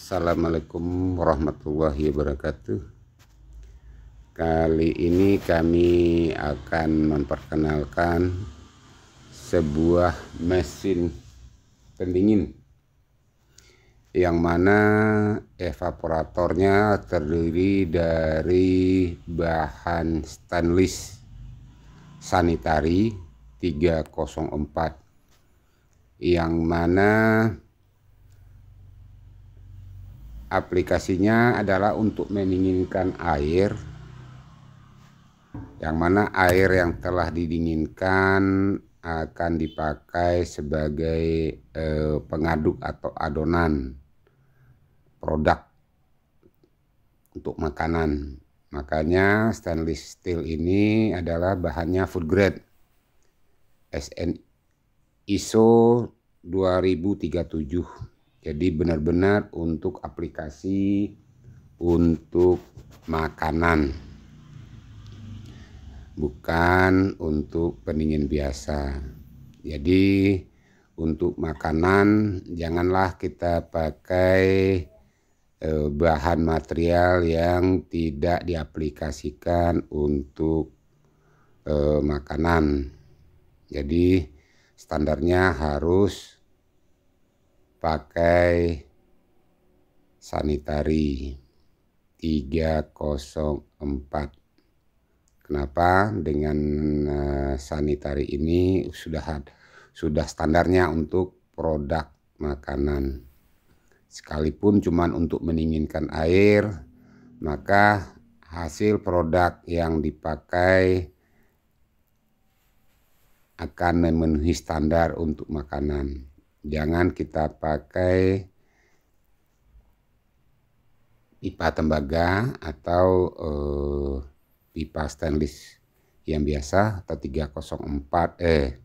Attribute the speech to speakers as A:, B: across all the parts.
A: Assalamualaikum warahmatullahi wabarakatuh Kali ini kami akan memperkenalkan sebuah mesin pendingin Yang mana evaporatornya terdiri dari bahan stainless sanitari 304 yang mana aplikasinya adalah untuk mendinginkan air yang mana air yang telah didinginkan akan dipakai sebagai eh, pengaduk atau adonan produk untuk makanan makanya stainless steel ini adalah bahannya food grade SN ISO 2037 jadi benar-benar untuk aplikasi untuk makanan. Bukan untuk pendingin biasa. Jadi untuk makanan janganlah kita pakai eh, bahan material yang tidak diaplikasikan untuk eh, makanan. Jadi standarnya harus pakai sanitari 304 kenapa dengan eh, sanitari ini sudah sudah standarnya untuk produk makanan sekalipun cuman untuk meninginkan air maka hasil produk yang dipakai akan memenuhi standar untuk makanan. Jangan kita pakai pipa tembaga atau eh, pipa stainless yang biasa atau 304 eh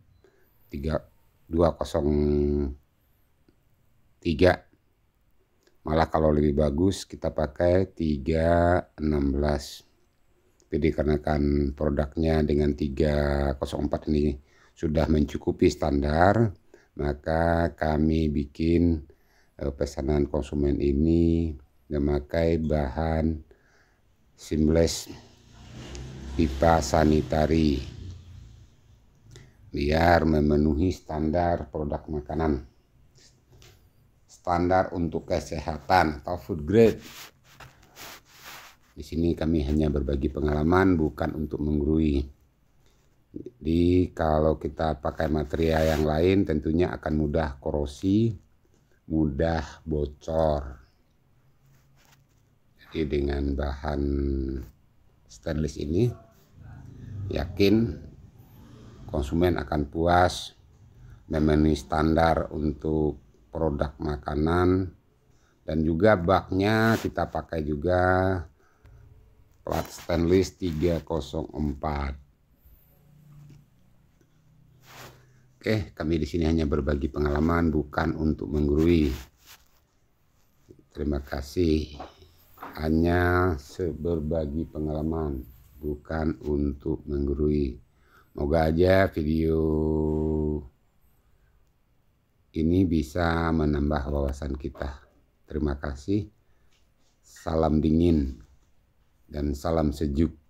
A: 3 203 malah kalau lebih bagus kita pakai 316 jadi karena kan produknya dengan 304 ini sudah mencukupi standar maka kami bikin eh, pesanan konsumen ini memakai bahan seamless pipa sanitari biar memenuhi standar produk makanan standar untuk kesehatan atau food grade di sini kami hanya berbagi pengalaman bukan untuk menggurui jadi kalau kita pakai material yang lain tentunya akan mudah korosi, mudah bocor. Jadi dengan bahan stainless ini yakin konsumen akan puas memenuhi standar untuk produk makanan dan juga baknya kita pakai juga plat stainless 304 Oke, eh, kami di sini hanya berbagi pengalaman, bukan untuk menggurui. Terima kasih. Hanya berbagi pengalaman, bukan untuk menggurui. Moga aja video ini bisa menambah wawasan kita. Terima kasih. Salam dingin dan salam sejuk.